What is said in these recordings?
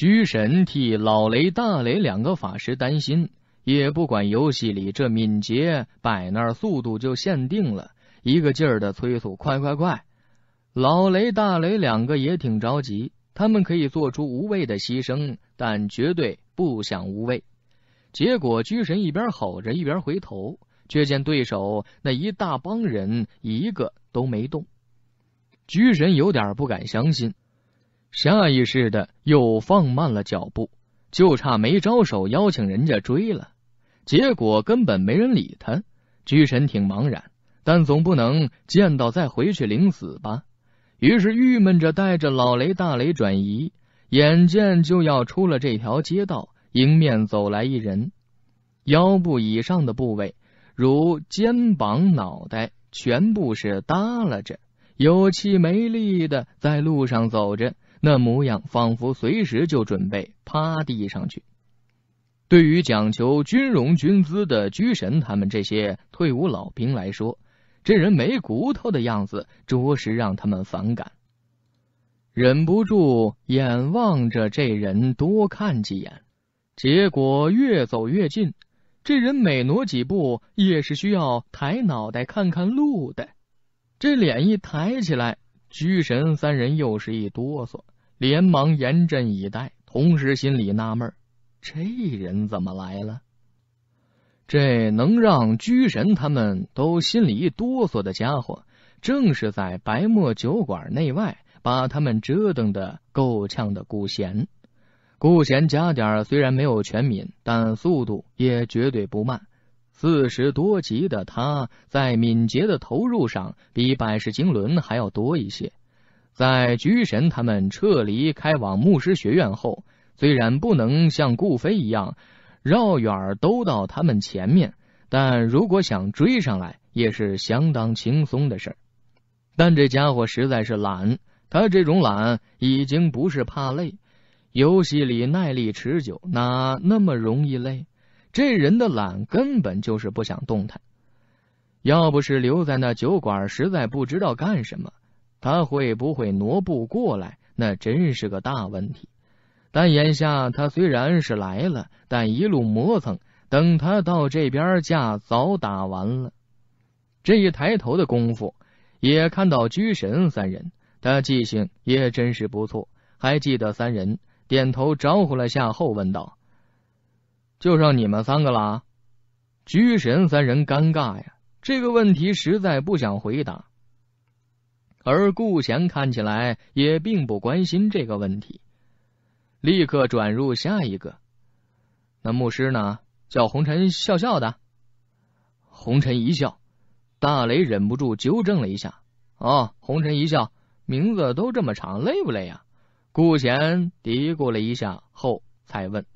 狙神替老雷、大雷两个法师担心，也不管游戏里这敏捷摆那儿，速度就限定了，一个劲儿的催促：“快快快！”老雷、大雷两个也挺着急，他们可以做出无谓的牺牲，但绝对不想无畏。结果，居神一边吼着，一边回头，却见对手那一大帮人一个都没动。居神有点不敢相信。下意识的又放慢了脚步，就差没招手邀请人家追了。结果根本没人理他，巨神挺茫然，但总不能见到再回去领死吧？于是郁闷着带着老雷、大雷转移。眼见就要出了这条街道，迎面走来一人，腰部以上的部位如肩膀、脑袋全部是耷拉着，有气没力的在路上走着。那模样仿佛随时就准备趴地上去。对于讲求军容军姿的居神他们这些退伍老兵来说，这人没骨头的样子着实让他们反感，忍不住眼望着这人多看几眼。结果越走越近，这人每挪几步也是需要抬脑袋看看路的。这脸一抬起来。居神三人又是一哆嗦，连忙严阵以待，同时心里纳闷：这人怎么来了？这能让居神他们都心里一哆嗦的家伙，正是在白沫酒馆内外把他们折腾的够呛的顾贤。顾贤加点虽然没有全敏，但速度也绝对不慢。四十多级的他，在敏捷的投入上比百世经纶还要多一些。在狙神他们撤离开往牧师学院后，虽然不能像顾飞一样绕远儿兜到他们前面，但如果想追上来，也是相当轻松的事儿。但这家伙实在是懒，他这种懒已经不是怕累，游戏里耐力持久，哪那么容易累？这人的懒根本就是不想动弹，要不是留在那酒馆，实在不知道干什么，他会不会挪步过来，那真是个大问题。但眼下他虽然是来了，但一路磨蹭，等他到这边架早打完了。这一抬头的功夫，也看到居神三人，他记性也真是不错，还记得三人，点头招呼了下后问道。就剩你们三个了，狙神三人尴尬呀，这个问题实在不想回答。而顾贤看起来也并不关心这个问题，立刻转入下一个。那牧师呢？叫红尘笑笑的。红尘一笑，大雷忍不住纠正了一下：“哦，红尘一笑，名字都这么长，累不累啊？”顾贤嘀咕了一下后才问。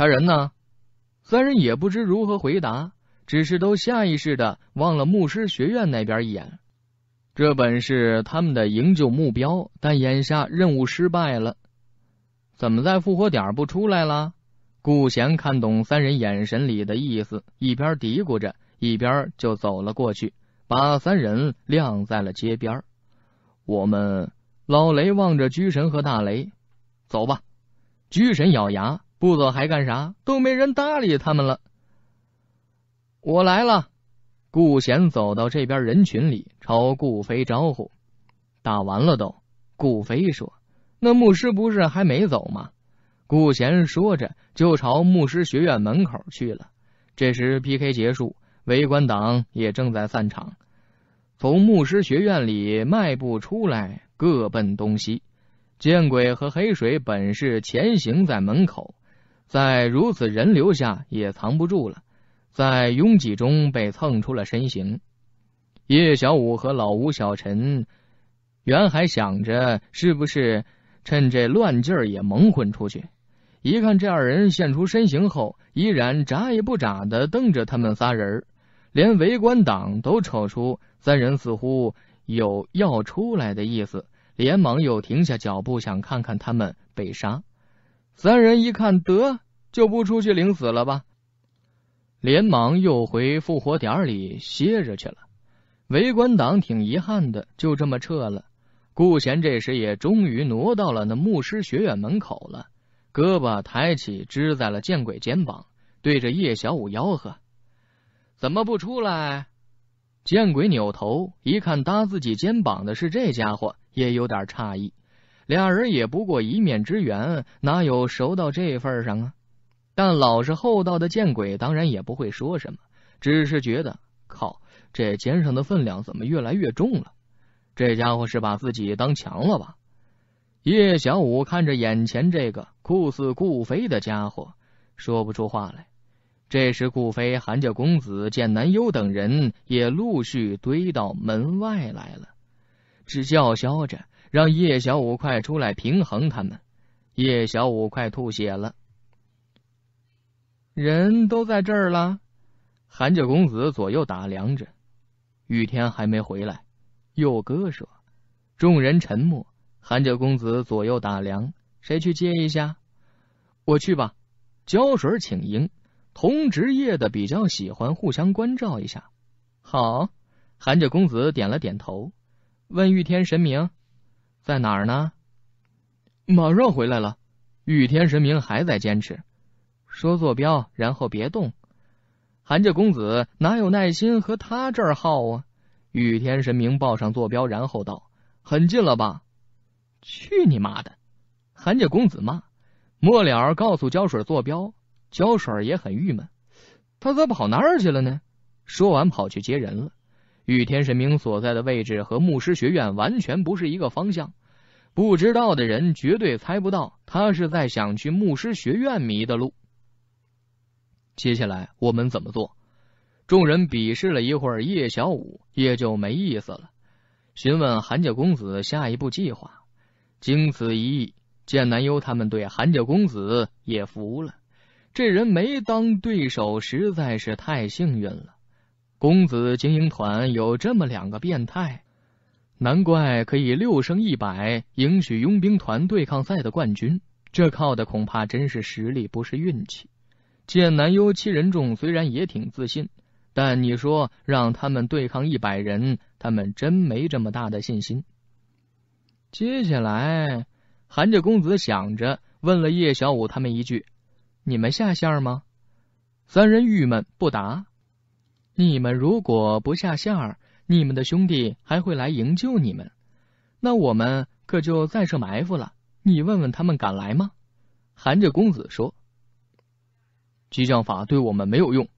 他人呢？三人也不知如何回答，只是都下意识的望了牧师学院那边一眼。这本是他们的营救目标，但眼下任务失败了，怎么在复活点不出来了？顾贤看懂三人眼神里的意思，一边嘀咕着，一边就走了过去，把三人晾在了街边。我们老雷望着狙神和大雷，走吧。狙神咬牙。不走还干啥？都没人搭理他们了。我来了，顾贤走到这边人群里，朝顾飞招呼。打完了都，顾飞说：“那牧师不是还没走吗？”顾贤说着就朝牧师学院门口去了。这时 PK 结束，围观党也正在散场，从牧师学院里迈步出来，各奔东西。见鬼和黑水本是前行在门口。在如此人流下也藏不住了，在拥挤中被蹭出了身形。叶小五和老吴、小陈原还想着是不是趁这乱劲儿也蒙混出去，一看这二人现出身形后，依然眨也不眨的瞪着他们仨人，连围观党都瞅出三人似乎有要出来的意思，连忙又停下脚步，想看看他们被杀。三人一看，得就不出去领死了吧，连忙又回复活点里歇着去了。围观党挺遗憾的，就这么撤了。顾贤这时也终于挪到了那牧师学院门口了，胳膊抬起支在了见鬼肩膀，对着叶小五吆喝：“怎么不出来？”见鬼扭头一看，搭自己肩膀的是这家伙，也有点诧异。俩人也不过一面之缘，哪有熟到这份上啊？但老实厚道的见鬼，当然也不会说什么，只是觉得靠，这肩上的分量怎么越来越重了？这家伙是把自己当强了吧？叶小五看着眼前这个酷似顾飞的家伙，说不出话来。这时，顾飞、韩家公子、见南优等人也陆续堆到门外来了，只叫嚣着。让叶小五快出来平衡他们！叶小五快吐血了，人都在这儿了。韩家公子左右打量着，玉天还没回来。又哥说：“众人沉默。”韩家公子左右打量，谁去接一下？我去吧。胶水请缨，同职业的比较喜欢互相关照一下。好，韩家公子点了点头，问玉天神明。在哪儿呢？马上回来了。玉天神明还在坚持说坐标，然后别动。韩家公子哪有耐心和他这儿耗啊？玉天神明报上坐标，然后道：“很近了吧？”去你妈的！韩家公子骂。末了告诉胶水坐标，胶水也很郁闷，他咋跑那儿去了呢？说完跑去接人了。玉天神明所在的位置和牧师学院完全不是一个方向，不知道的人绝对猜不到他是在想去牧师学院迷的路。接下来我们怎么做？众人鄙视了一会儿叶小五，也就没意思了。询问韩家公子下一步计划。经此一役，剑南幽他们对韩家公子也服了，这人没当对手实在是太幸运了。公子精英团有这么两个变态，难怪可以六胜一百，赢取佣兵团对抗赛的冠军。这靠的恐怕真是实力，不是运气。剑南幽七人众虽然也挺自信，但你说让他们对抗一百人，他们真没这么大的信心。接下来，韩家公子想着问了叶小五他们一句：“你们下线吗？”三人郁闷，不答。你们如果不下线，你们的兄弟还会来营救你们，那我们可就再设埋伏了。你问问他们敢来吗？韩家公子说：“激将法对我们没有用。”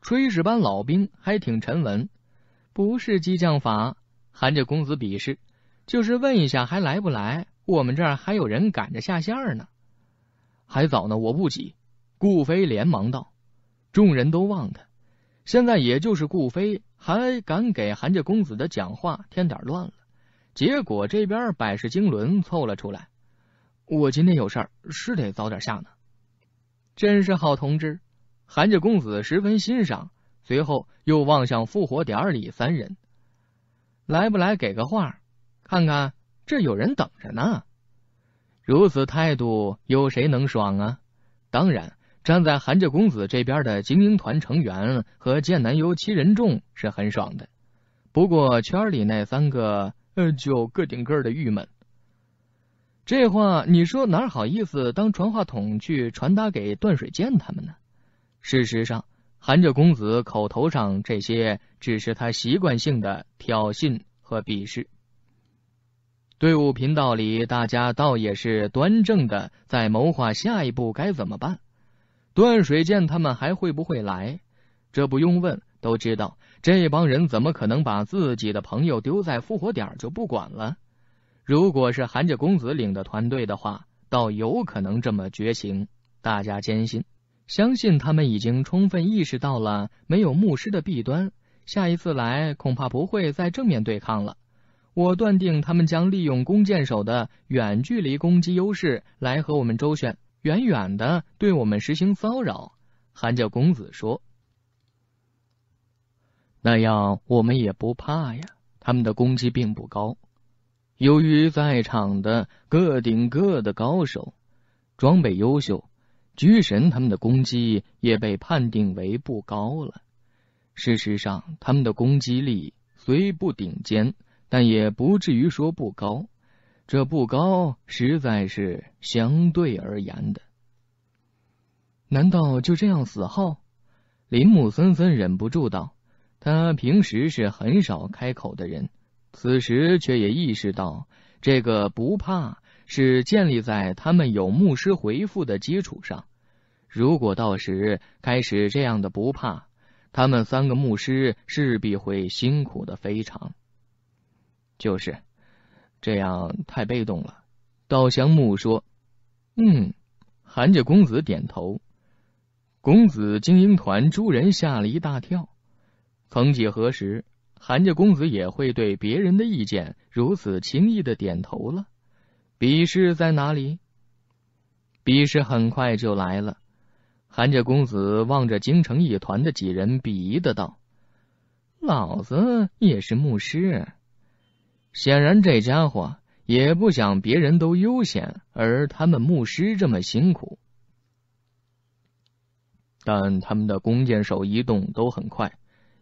炊事班老兵还挺沉稳，不是激将法。韩家公子鄙视，就是问一下，还来不来？我们这儿还有人赶着下线呢，还早呢，我不急。”顾飞连忙道，众人都望他。现在也就是顾飞还敢给韩家公子的讲话添点乱了，结果这边百世经纶凑了出来。我今天有事儿，是得早点下呢。真是好同志，韩家公子十分欣赏。随后又望向复活点里三人，来不来给个话？看看这有人等着呢。如此态度，有谁能爽啊？当然。站在韩家公子这边的精英团成员和剑南优七人众是很爽的，不过圈里那三个就个顶个的郁闷。这话你说哪好意思当传话筒去传达给段水剑他们呢？事实上，韩家公子口头上这些只是他习惯性的挑衅和鄙视。队伍频道里，大家倒也是端正的，在谋划下一步该怎么办。断水剑他们还会不会来？这不用问，都知道。这帮人怎么可能把自己的朋友丢在复活点就不管了？如果是韩家公子领的团队的话，倒有可能这么绝情。大家坚信，相信他们已经充分意识到了没有牧师的弊端。下一次来，恐怕不会再正面对抗了。我断定，他们将利用弓箭手的远距离攻击优势来和我们周旋。远远的对我们实行骚扰，韩家公子说：“那样我们也不怕呀。他们的攻击并不高，由于在场的个顶个的高手，装备优秀，狙神他们的攻击也被判定为不高了。事实上，他们的攻击力虽不顶尖，但也不至于说不高。”这不高，实在是相对而言的。难道就这样死耗？林木森森忍不住道：“他平时是很少开口的人，此时却也意识到，这个不怕是建立在他们有牧师回复的基础上。如果到时开始这样的不怕，他们三个牧师势必会辛苦的非常。”就是。这样太被动了，稻香木说：“嗯。”韩家公子点头。公子精英团诸人吓了一大跳。曾几何时，韩家公子也会对别人的意见如此轻易的点头了？比试在哪里？比试很快就来了。韩家公子望着京城一团的几人，鄙夷的道：“老子也是牧师。”显然，这家伙也不想别人都悠闲，而他们牧师这么辛苦。但他们的弓箭手移动都很快，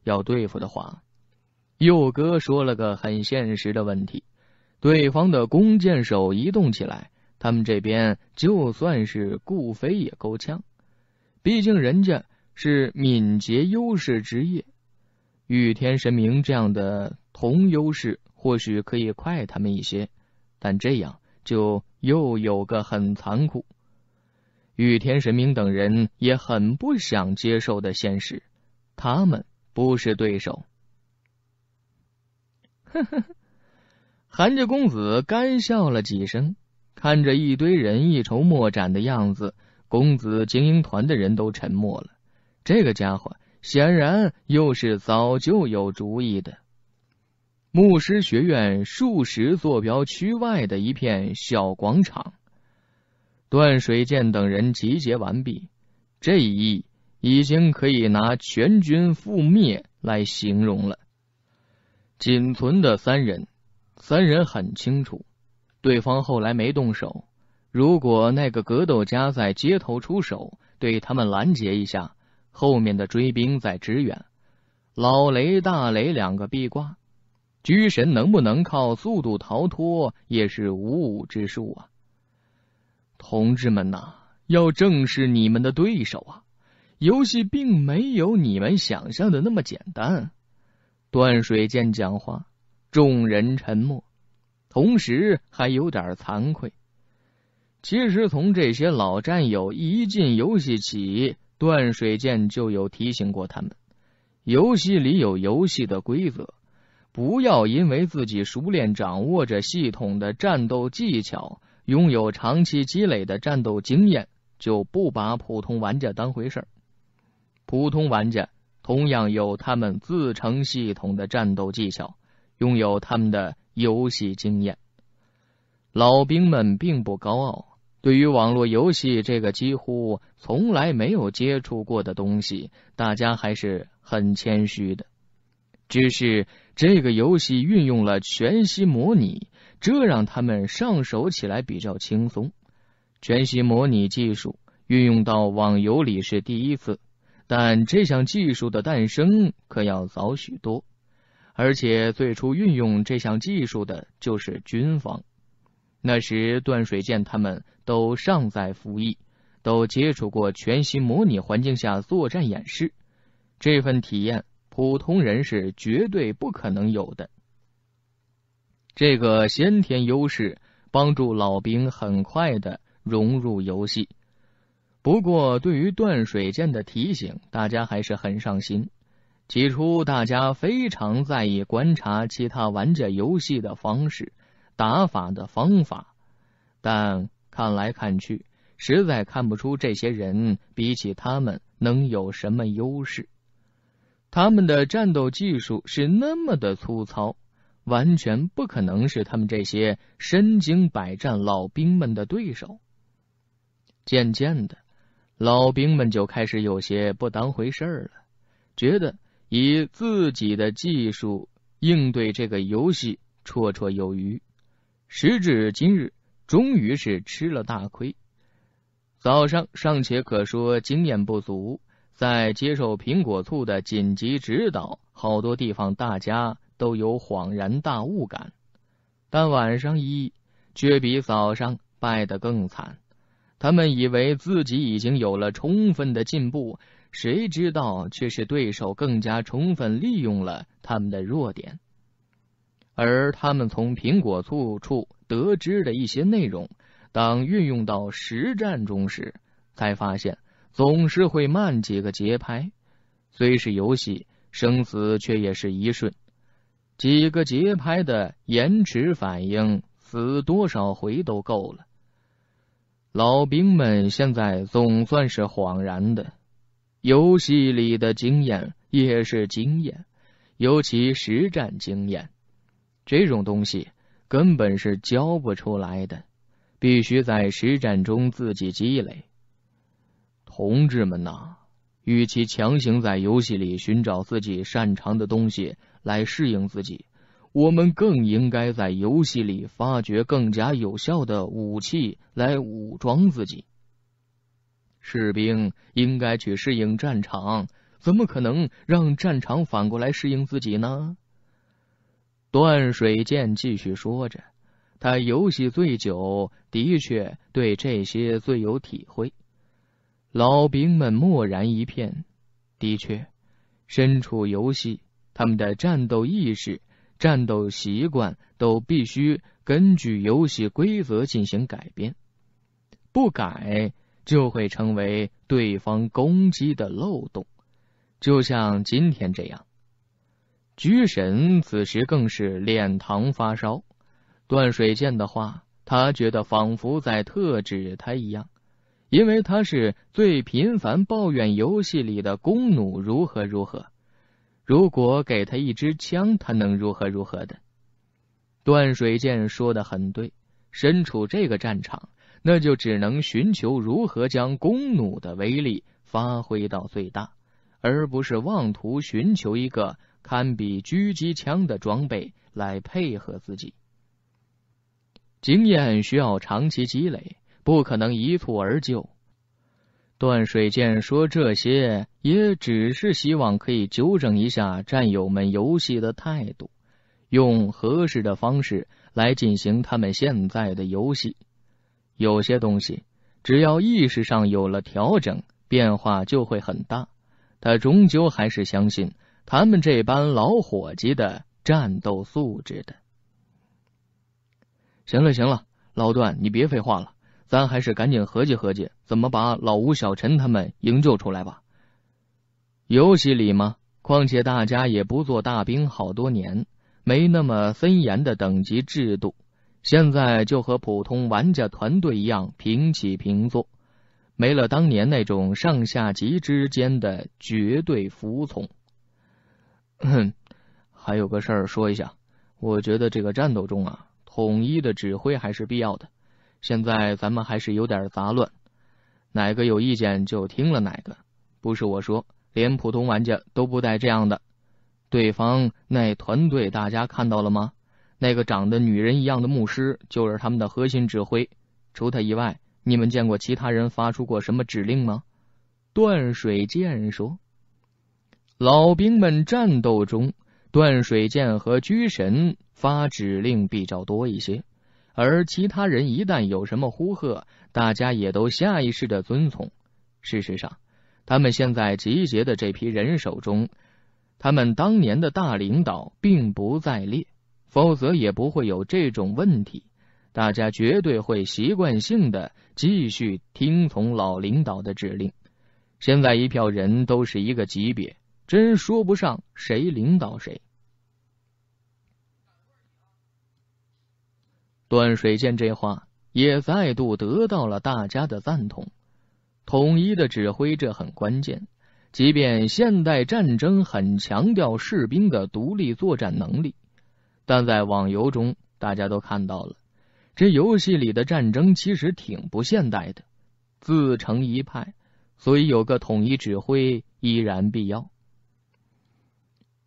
要对付的话，佑哥说了个很现实的问题：对方的弓箭手移动起来，他们这边就算是顾飞也够呛。毕竟人家是敏捷优势职业，御天神明这样的同优势。或许可以快他们一些，但这样就又有个很残酷，雨天神明等人也很不想接受的现实：他们不是对手。呵 呵，韩家公子干笑了几声，看着一堆人一筹莫展的样子，公子精英团的人都沉默了。这个家伙显然又是早就有主意的。牧师学院数十坐标区外的一片小广场，段水剑等人集结完毕。这一役已经可以拿全军覆灭来形容了。仅存的三人，三人很清楚，对方后来没动手。如果那个格斗家在街头出手，对他们拦截一下，后面的追兵在支援，老雷、大雷两个壁挂。狙神能不能靠速度逃脱，也是五五之数啊！同志们呐，要正视你们的对手啊！游戏并没有你们想象的那么简单。段水剑讲话，众人沉默，同时还有点惭愧。其实从这些老战友一进游戏起，段水剑就有提醒过他们：游戏里有游戏的规则。不要因为自己熟练掌握着系统的战斗技巧，拥有长期积累的战斗经验，就不把普通玩家当回事。普通玩家同样有他们自成系统的战斗技巧，拥有他们的游戏经验。老兵们并不高傲，对于网络游戏这个几乎从来没有接触过的东西，大家还是很谦虚的，只是。这个游戏运用了全息模拟，这让他们上手起来比较轻松。全息模拟技术运用到网游里是第一次，但这项技术的诞生可要早许多。而且最初运用这项技术的就是军方，那时段水剑他们都尚在服役，都接触过全息模拟环境下作战演示，这份体验。普通人是绝对不可能有的。这个先天优势帮助老兵很快的融入游戏。不过，对于断水剑的提醒，大家还是很上心。起初，大家非常在意观察其他玩家游戏的方式、打法的方法，但看来看去，实在看不出这些人比起他们能有什么优势。他们的战斗技术是那么的粗糙，完全不可能是他们这些身经百战老兵们的对手。渐渐的，老兵们就开始有些不当回事儿了，觉得以自己的技术应对这个游戏绰绰有余。时至今日，终于是吃了大亏。早上尚且可说经验不足。在接受苹果醋的紧急指导，好多地方大家都有恍然大悟感，但晚上一却比早上败得更惨。他们以为自己已经有了充分的进步，谁知道却是对手更加充分利用了他们的弱点。而他们从苹果醋处得知的一些内容，当运用到实战中时，才发现。总是会慢几个节拍，虽是游戏，生死却也是一瞬。几个节拍的延迟反应，死多少回都够了。老兵们现在总算是恍然的，游戏里的经验也是经验，尤其实战经验，这种东西根本是教不出来的，必须在实战中自己积累。同志们呐，与其强行在游戏里寻找自己擅长的东西来适应自己，我们更应该在游戏里发掘更加有效的武器来武装自己。士兵应该去适应战场，怎么可能让战场反过来适应自己呢？段水剑继续说着，他游戏最久，的确对这些最有体会。老兵们默然一片。的确，身处游戏，他们的战斗意识、战斗习惯都必须根据游戏规则进行改变，不改就会成为对方攻击的漏洞。就像今天这样，狙神此时更是脸膛发烧。段水剑的话，他觉得仿佛在特指他一样。因为他是最频繁抱怨游戏里的弓弩如何如何，如果给他一支枪，他能如何如何的？段水剑说的很对，身处这个战场，那就只能寻求如何将弓弩的威力发挥到最大，而不是妄图寻求一个堪比狙击枪的装备来配合自己。经验需要长期积累。不可能一蹴而就。段水剑说：“这些也只是希望可以纠正一下战友们游戏的态度，用合适的方式来进行他们现在的游戏。有些东西，只要意识上有了调整，变化就会很大。他终究还是相信他们这班老伙计的战斗素质的。”行了，行了，老段，你别废话了。咱还是赶紧合计合计，怎么把老吴、小陈他们营救出来吧。游戏里嘛，况且大家也不做大兵好多年，没那么森严的等级制度，现在就和普通玩家团队一样平起平坐，没了当年那种上下级之间的绝对服从。哼，还有个事儿说一下，我觉得这个战斗中啊，统一的指挥还是必要的。现在咱们还是有点杂乱，哪个有意见就听了哪个。不是我说，连普通玩家都不带这样的。对方那团队大家看到了吗？那个长得女人一样的牧师就是他们的核心指挥。除他以外，你们见过其他人发出过什么指令吗？断水剑说，老兵们战斗中，断水剑和狙神发指令比较多一些。而其他人一旦有什么呼喝，大家也都下意识的遵从。事实上，他们现在集结的这批人手中，他们当年的大领导并不在列，否则也不会有这种问题。大家绝对会习惯性的继续听从老领导的指令。现在一票人都是一个级别，真说不上谁领导谁。段水建这话也再度得到了大家的赞同。统一的指挥这很关键。即便现代战争很强调士兵的独立作战能力，但在网游中，大家都看到了，这游戏里的战争其实挺不现代的，自成一派。所以有个统一指挥依然必要。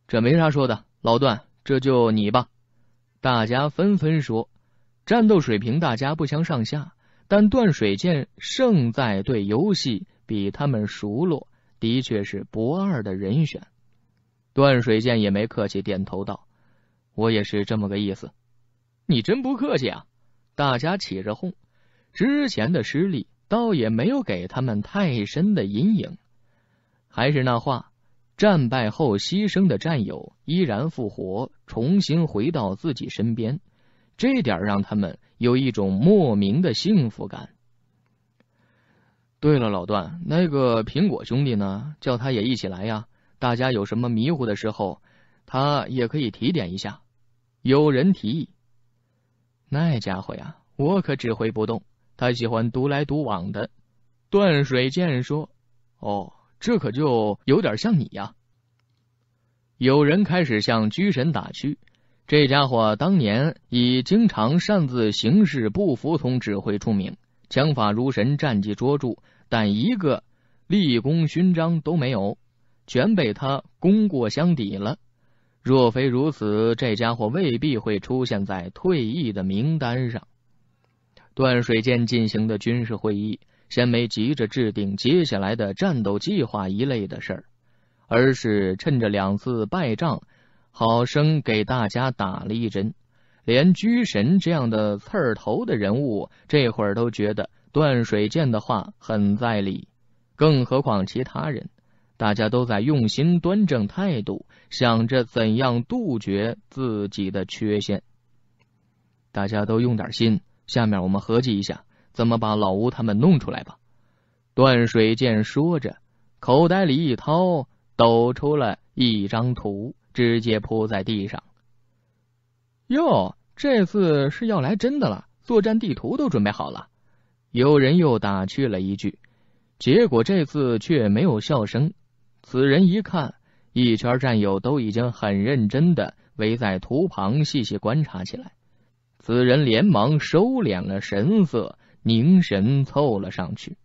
这没啥说的，老段，这就你吧。大家纷纷说。战斗水平大家不相上下，但断水剑胜在对游戏比他们熟络，的确是不二的人选。断水剑也没客气，点头道：“我也是这么个意思。”你真不客气啊！大家起着哄，之前的失利倒也没有给他们太深的阴影。还是那话，战败后牺牲的战友依然复活，重新回到自己身边。这点让他们有一种莫名的幸福感。对了，老段，那个苹果兄弟呢？叫他也一起来呀！大家有什么迷糊的时候，他也可以提点一下。有人提议。那家伙呀，我可指挥不动。他喜欢独来独往的。段水剑说：“哦，这可就有点像你呀。”有人开始向狙神打趣。这家伙当年以经常擅自行事、不服从指挥出名，枪法如神，战绩卓著，但一个立功勋章都没有，全被他功过相抵了。若非如此，这家伙未必会出现在退役的名单上。段水舰进行的军事会议，先没急着制定接下来的战斗计划一类的事儿，而是趁着两次败仗。好生给大家打了一针，连狙神这样的刺儿头的人物，这会儿都觉得段水剑的话很在理，更何况其他人。大家都在用心端正态度，想着怎样杜绝自己的缺陷。大家都用点心，下面我们合计一下怎么把老吴他们弄出来吧。段水剑说着，口袋里一掏，抖出了一张图。直接扑在地上。哟，这次是要来真的了，作战地图都准备好了。有人又打趣了一句，结果这次却没有笑声。此人一看，一圈战友都已经很认真的围在图旁细细观察起来。此人连忙收敛了神色，凝神凑了上去。